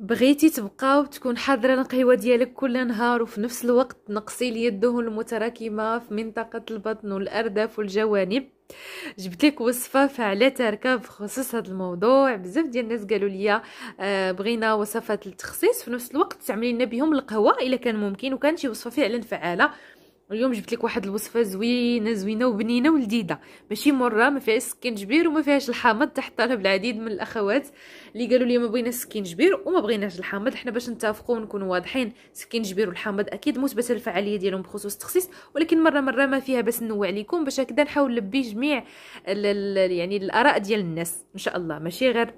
بغيتي تبقاو تكون حاضره القهوه ديالك كل نهار وفي نفس الوقت نقصي الدهون المتراكمه في منطقه البطن والارداف والجوانب جبت لك وصفه فعلا تركه بخصوص هذا الموضوع بزاف ديال الناس قالوا لي آه بغينا وصفات التخصيص في نفس الوقت تعملي لنا بهم القهوه الا كان ممكن وكان شي وصفه فعلا فعاله اليوم جبت لك واحد الوصفه زوينه زوينه وبنينه ولذيذه ماشي مره ما فيهاش جبير وما فيهاش الحامض تحت طلب العديد من الاخوات اللي قالوا لي ما سكين جبير وما بغيناش الحامض حنا باش نتفقوا ونكونوا واضحين جبير والحامض اكيد مثبته الفعاليه ديالهم بخصوص التخسيس ولكن مره مره ما فيها بس نوع عليكم باش هكذا نحاول نلبي جميع يعني الاراء ديال الناس ان شاء الله ماشي غير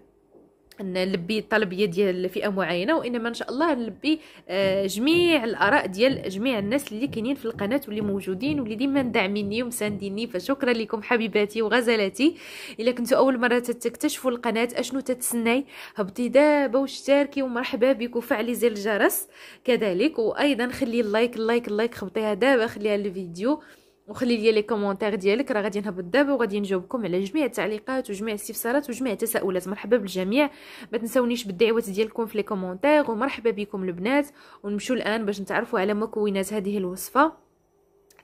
نلبي الطلبيه ديال فئه معينه وانما ان شاء الله نلبي آه، جميع الاراء ديال جميع الناس اللي كاينين في القناه واللي موجودين واللي ديما داعميني ومسانديني فشكرا لكم حبيباتي وغزلاتي الا كنتوا اول مره تكتشفوا القناه اشنو تتسناي هبطي دابا واشتركي ومرحبا بك وفعلي زر الجرس كذلك وايضا خلي اللايك اللايك اللايك خبطيها دابا خليها للفيديو وخلي لي لي كومونتير ديالك راه غادي نهبط دابا وغادي نجاوبكم على جميع التعليقات وجميع الاستفسارات وجميع التساؤلات مرحبا بالجميع ما تنساونيش بالدعوات ديالكم في لي كومونتير ومرحبا بكم البنات ونمشيو الان باش نتعرفوا على مكونات هذه الوصفه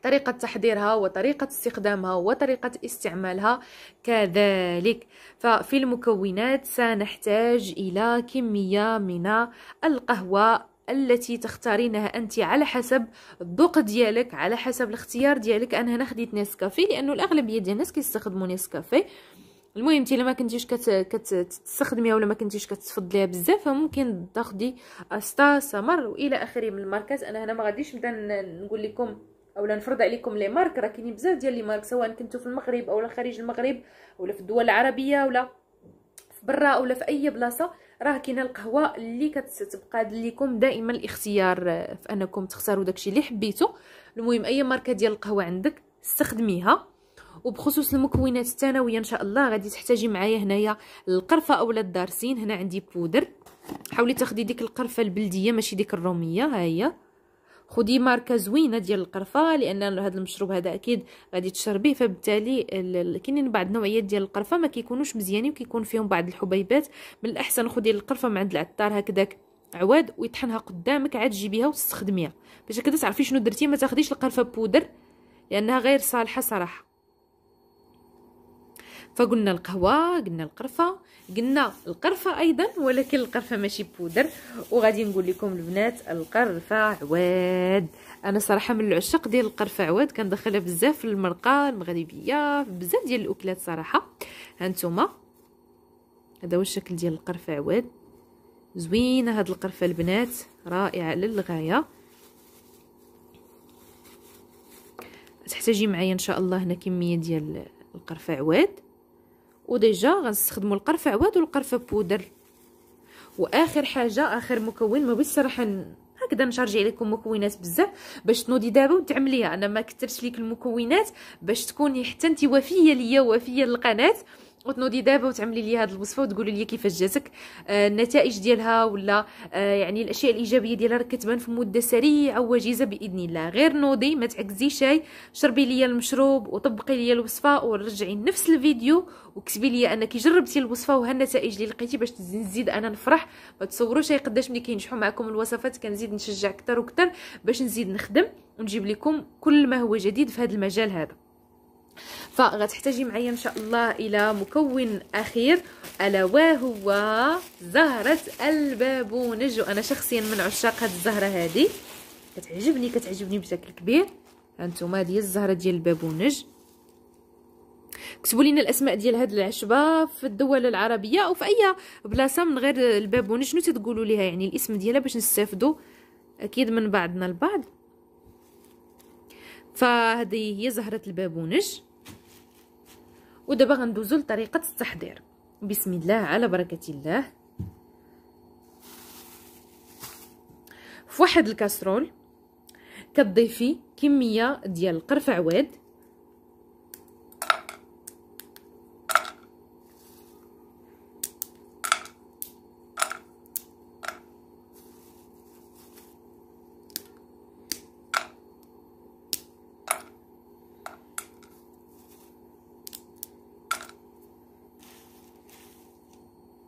طريقة تحضيرها وطريقة استخدامها وطريقة استعمالها كذلك ففي المكونات سنحتاج إلى كمية من القهوة التي تختارينها انت على حسب الذوق ديالك على حسب الاختيار ديالك انا هنا خديت نسكافي لانه الاغلبيه ديال الناس كيستخدموا نسكافي المهم انت ما كنتيش كتستخدميها ولا ما كنتيش كتفضليها بزاف فممكن تاخدي استا سمر والى اخره من الماركات انا هنا ما غاديش نبدا نقول لكم اولا نفرض عليكم لي مارك راه كاينين بزاف ديال لي مارك سواء كنتو في المغرب اولا خارج المغرب ولا في الدول العربيه ولا برا ولا في اي بلاصه راه كاينه القهوه اللي كتبقى ليكم دائما الاختيار آه، في انكم تختاروا داكشي اللي حبيتو المهم اي ماركه ديال القهوه عندك استخدميها وبخصوص المكونات الثانويه ان شاء الله غادي تحتاجي معايا هنايا القرفه اولا الدارسين هنا عندي بودر حاولي تاخدي ديك القرفه البلديه ماشي ديك الروميه ها هي خدي ماركه زوينه ديال القرفه لان هذا المشروب هذا اكيد غادي تشربيه فبالتالي كاينين بعض النوعيات ديال القرفه ما كيكونوش مزيانين وكيكون فيهم بعض الحبيبات من الاحسن خدي القرفه من عند العطار هكذاك عواد ويطحنها قدامك عاد جيبيها وتستخدميها باش هكذا تعرفي شنو درتي ما تاخديش القرفه بودر لانها غير صالحه صراحه فقلنا القهوه قلنا القرفه قلنا القرفه ايضا ولكن القرفه ماشي بودر وغادي نقول لكم البنات القرفه عواد انا صراحه من العشاق ديال القرفه عواد كندخلها بزاف في المرقه المغربيه بزاف ديال الاكلات صراحه هانتوما هذا هو الشكل ديال القرفه عواد زوينه هاد القرفه البنات رائعه للغايه تحتاجي معايا ان شاء الله هنا كميه ديال القرفه عواد وديجا غنستخدموا القرفه عواد والقرفه بودر واخر حاجه اخر مكون ما بيش راح هكذا نشارجي عليكم مكونات بزاف باش تنوضي دابا وتعمليها انا ما كثرتش ليك المكونات باش تكوني حتى انت وفيه ليا وفيه للقناه وتنوضي دابا وتعملي لي هذه الوصفه وتقولي لي كيفاش جاتك آه النتائج ديالها ولا آه يعني الاشياء الايجابيه ديالها راك كتبان في مده سريعه وجيزه باذن الله غير نوضي ما تعكزي شي شربي لي المشروب وطبقي لي الوصفه ورجعي نفس الفيديو وكتبي لي انك جربتي الوصفه وها النتائج اللي لقيتي باش نزيد انا نفرح ما تصوروش قداش ملي كينجحوا معكم الوصفات كنزيد نشجع اكثر واكثر باش نزيد نخدم ونجيب لكم كل ما هو جديد في هذا المجال هذا فغتحتاجي معايا ان شاء الله الى مكون اخير الا وهو زهره البابونج وانا شخصيا من عشاق هذه الزهره هذه كتعجبني كتعجبني بشكل كبير هانتوما هذه الزهره ديال البابونج كتبوا لينا الاسماء ديال هاد العشبه في الدول العربيه او في اي بلاصه من غير البابونج شنو تتقولوا ليها يعني الاسم ديالها باش نستافدوا اكيد من بعضنا البعض فهذه هي زهره البابونج ودابا غندوزو لطريقه التحضير بسم الله على بركه الله فواحد الكاسرول كتضيفي كميه ديال القرفه عواد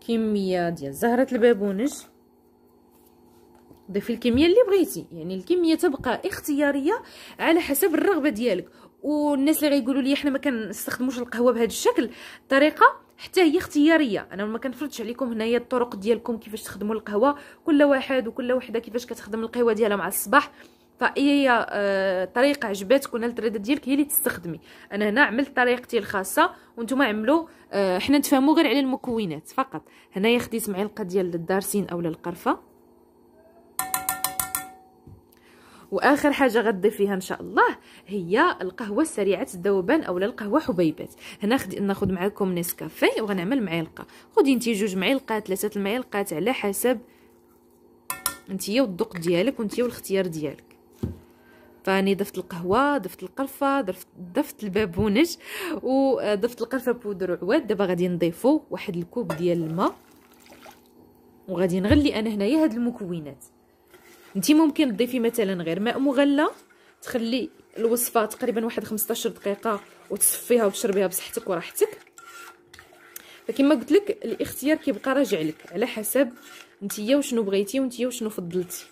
كميه ديال زهره البابونج ضيفي الكميه اللي بغيتي يعني الكميه تبقى اختياريه على حسب الرغبه ديالك والناس اللي غيقولوا لي حنا ما كنستخدموش القهوه بهذا الشكل الطريقه حتى هي اختياريه انا ما كنفرضش عليكم هنايا الطرق ديالكم كيفاش تخدموا القهوه كل واحد وكل وحده كيفاش كتخدم القهوه ديالها مع الصباح فاي آه، طريقه عجباتك ولا التريده ديالك هي اللي تستخدمي انا هنا عملت طريقتي الخاصه وانتم عملوا آه، حنا نتفاهموا غير على المكونات فقط هنايا خديت معلقه ديال الدارسين اولا القرفه واخر حاجه غدي فيها ان شاء الله هي القهوه السريعه الذوبان اولا القهوه حبيبات هنا خدي ناخذ معكم نسكافيه وغنعمل معلقه خدي انت جوج معالق ثلاثه المعالق على حسب انت والذوق ديالك وانت والاختيار ديالك فاني ضفت القهوه ضفت القرفه ضفت ضفت البابونج وضفت آه، القرفه بودر عواد دابا غادي نضيفو واحد الكوب ديال الماء وغادي نغلي انا هنايا هاد المكونات انت ممكن تضيفي مثلا غير ماء مغلى تخلي الوصفه تقريبا واحد 15 دقيقه وتصفيها وتشربيها بصحتك وراحتك فكما قلت لك الاختيار كيبقى راجع لك على حسب نتيا وشنو بغيتي وانتيا وشنو فضلتي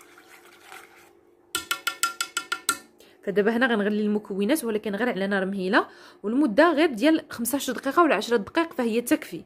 فدابا هنا غنغلي المكونات ولكن غير على نار مهيله والمده غير ديال 15 دقيقه ولا 10 دقائق فهي تكفي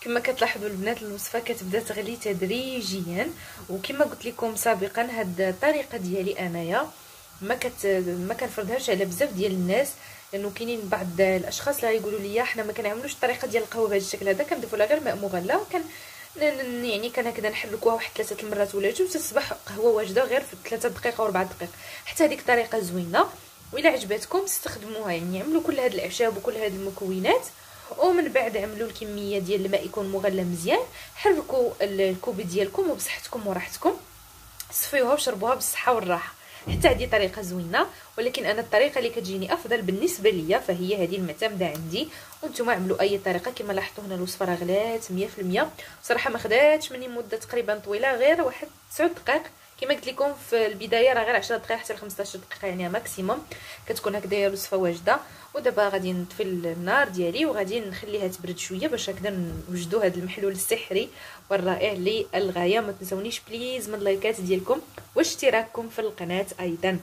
كما كتلاحظوا البنات الوصفه كتبدا تغلي تدريجيا وكما قلت لكم سابقا هاد الطريقه ديالي انايا ما كت ما كنفرضهاش على بزاف ديال الناس لانه كاينين بعض الاشخاص اللي يقولوا لي حنا ما كنعملوش الطريقه ديال القهوه بهذا الشكل هذا كنضيفوا لها غير ماء مغلى وكن يعني كان هكذا نحركوها واحد ثلاثه المرات ولا جوج تصبح قهوه واجده غير في ثلاثه دقائق او 4 دقائق حتى هذيك الطريقه زوينه وإلا عجبتكم استخدموها يعني عملوا كل هاد الاعشاب وكل هاد المكونات ومن بعد عملوا الكميه ديال الماء يكون مغلى مزيان حركوا الكوب ديالكم وبصحتكم وراحتكم صفيوها وشربوها بالصحه والراحه حتى هذه طريقه زوينه ولكن انا الطريقه اللي كتجيني افضل بالنسبه ليا فهي هذه المعتمده عندي وانتم عملوا اي طريقه كما لاحظتوا هنا الوصفه راه غلات 100% صراحه ما خداتش مني مده تقريبا طويله غير واحد 9 دقائق كما قلت لكم في البدايه راه غير 10 دقائق حتى 15 دقيقه يعني ماكسيموم كتكون هكذايا الوصفه واجده ودابا غادي نطفي النار ديالي وغادي نخليها تبرد شويه باش هكذا نوجدوا هذا المحلول السحري والرائع للغايه ما تنسونيش بليز من اللايكات ديالكم واشتراككم في القناه ايضا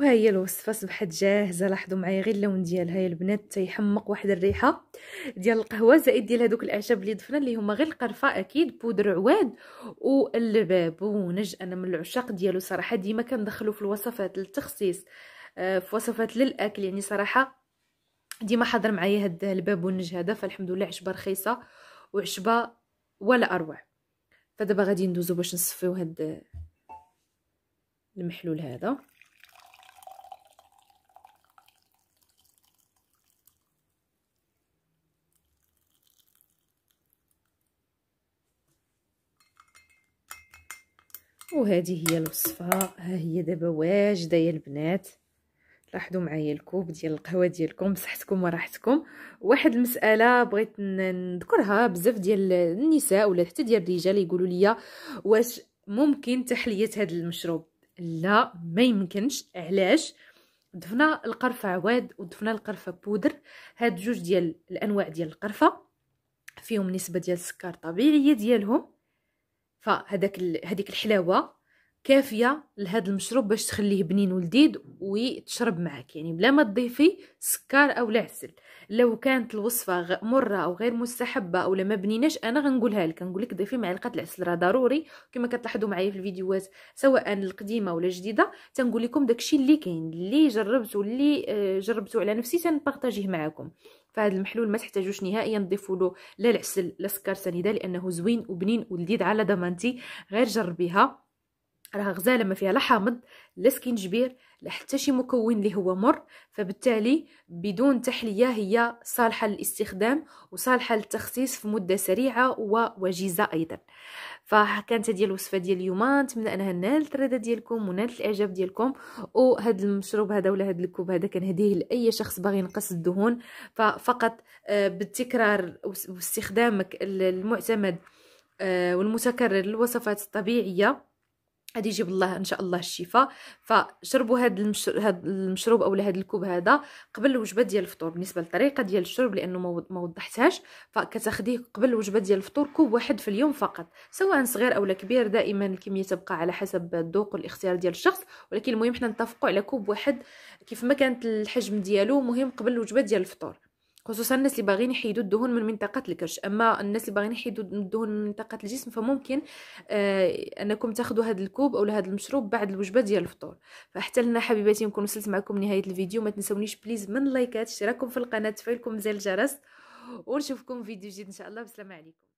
وها هي الوصفه صبحت جاهزه لاحظوا معايا غير اللون ديالها يا البنات تيحمق واحد الريحه ديال القهوه زائد ديال هذوك الاعشاب اللي ضفنا اللي هما غير القرفه اكيد بودر عواد والبابونج انا من العشاق ديالو صراحه ديما كندخلو في الوصفات للتخصيص آه، في وصفات للاكل يعني صراحه ديما حاضر معايا هاد البابونج هذا فالحمد لله عشبه رخيصه وعشبه ولا اروع فدابا غادي ندوزو باش نصفيو هاد المحلول هذا وهذه هي الوصفه ها هي دابا واجده يا البنات لاحظوا معايا الكوب ديال القهوه ديالكم بصحتكم وراحتكم واحد المساله بغيت نذكرها بزاف ديال النساء ولا حتى ديال الرجال يقولوا لي واش ممكن تحليه هذا المشروب لا ما يمكنش علاش ضفنا القرفه عواد وضفنا القرفه بودر هاد جوج ديال الانواع ديال القرفه فيهم نسبه ديال السكر طبيعيه ديالهم فهذاك ال... هذيك الحلاوه كافيه لهذا المشروب باش تخليه بنين ولذيذ وتشرب معك يعني بلا ما تضيفي سكر او العسل لو كانت الوصفه مره او غير مستحبه او ما بنيناش انا غنقولها لك نقول لك ضيفي معلقه العسل راه ضروري كما كتلاحظوا معايا في الفيديوهات سواء القديمه ولا الجديده تنقول لكم داكشي اللي كاين اللي جربته اللي آه، جربته على نفسي تنبارطاجيه معكم فهاد المحلول ما تحتاجوش نهائيا تضيفوا له لا العسل لا سكر سنيده لانه زوين وبنين ولذيذ على ضمانتي غير جربيها راه غزاله ما فيها لا حامض لا سكينجبير لا حتى شي مكون اللي هو مر فبالتالي بدون تحليه هي صالحه للاستخدام وصالحه للتخصيص في مده سريعه ووجيزه ايضا فكانت هذه الوصفه ديال اليوم نتمنى انها نالت الرضا ديالكم ونالت الاعجاب ديالكم وهذا المشروب هذا ولا هذا الكوب هذا كنهديه لاي شخص باغي ينقص الدهون ففقط آه، بالتكرار واستخدامك المعتمد آه، والمتكرر للوصفات الطبيعيه غادي يجيب الله ان شاء الله الشفاء فشربوا هذا هاد المشروب اولا هذا الكوب هذا قبل الوجبه ديال الفطور بالنسبه للطريقه ديال الشرب لانه ما وضحتهاش فكتاخديه قبل الوجبه ديال الفطور كوب واحد في اليوم فقط سواء صغير او كبير دائما الكميه تبقى على حسب الذوق والاختيار ديال الشخص ولكن المهم حنا نتفقوا على كوب واحد كيف ما كانت الحجم ديالو مهم قبل الوجبه ديال الفطور خصوصا الناس اللي باغيين يحيدوا الدهون من منطقه الكرش اما الناس اللي باغيين يحيدوا الدهون من منطقه الجسم فممكن آه انكم تاخذوا هذا الكوب او هذا المشروب بعد الوجبه ديال الفطور فحتى لنا حبيباتي نكون وصلت معكم نهايه الفيديو ما تنسونيش بليز من لايكات اشتراككم في القناه تفعيلكم زر الجرس ونشوفكم فيديو جديد ان شاء الله والسلام عليكم